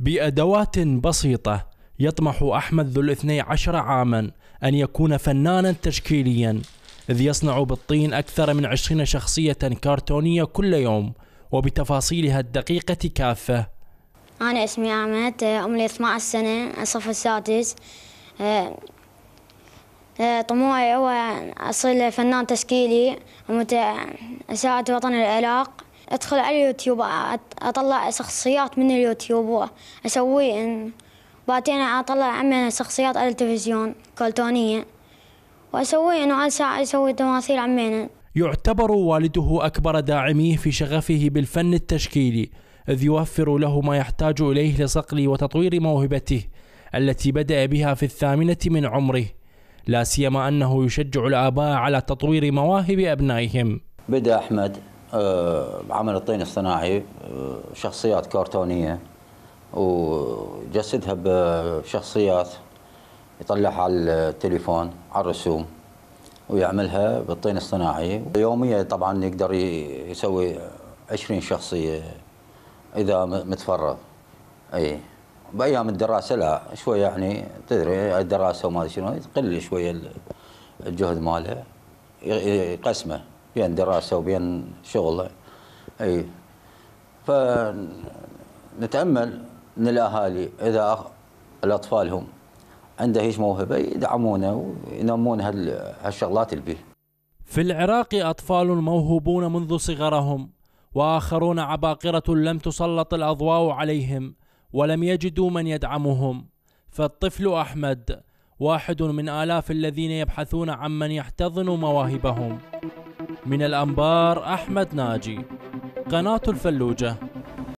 بأدوات بسيطة يطمح أحمد ذو الاثني عشر عاما أن يكون فنانا تشكيليا إذ يصنع بالطين أكثر من عشرين شخصية كرتونية كل يوم وبتفاصيلها الدقيقة كافة أنا اسمي أحمد عمري 12 سنة الصف السادس طموحي هو أصير فنان تشكيلي وأساعد وطن العراق أدخل على اليوتيوب أطلع شخصيات من اليوتيوب وأسوي بعدين أطلع عمي شخصيات على التلفزيون كرتونية وأسوي إنه ساعه أسوي تماثيل عمينا يعتبر والده أكبر داعميه في شغفه بالفن التشكيلي إذ يوفر له ما يحتاج إليه لصقل وتطوير موهبته التي بدأ بها في الثامنة من عمره لا سيما أنه يشجع الآباء على تطوير مواهب أبنائهم بدأ أحمد آه، بعمل الطين الصناعي آه، شخصيات كرتونيه وجسدها بشخصيات يطلعها على التليفون على الرسوم ويعملها بالطين الصناعي يوميا طبعا يقدر يسوي عشرين شخصيه اذا متفرغ اي بايام الدراسه لا شويه يعني تدري الدراسه وما شنو تقل شويه الجهد ماله يقسمه بين دراسه وبين شغل اي فنتامل ان الاهالي اذا الاطفال هم عنده هيش موهبه يدعمونه وينمون هالشغلات اللي فيه في العراق أطفال موهوبون منذ صغرهم وآخرون عباقرة لم تسلط الأضواء عليهم ولم يجدوا من يدعمهم فالطفل أحمد واحد من آلاف الذين يبحثون عن من يحتضن مواهبهم من الأنبار أحمد ناجي قناة الفلوجة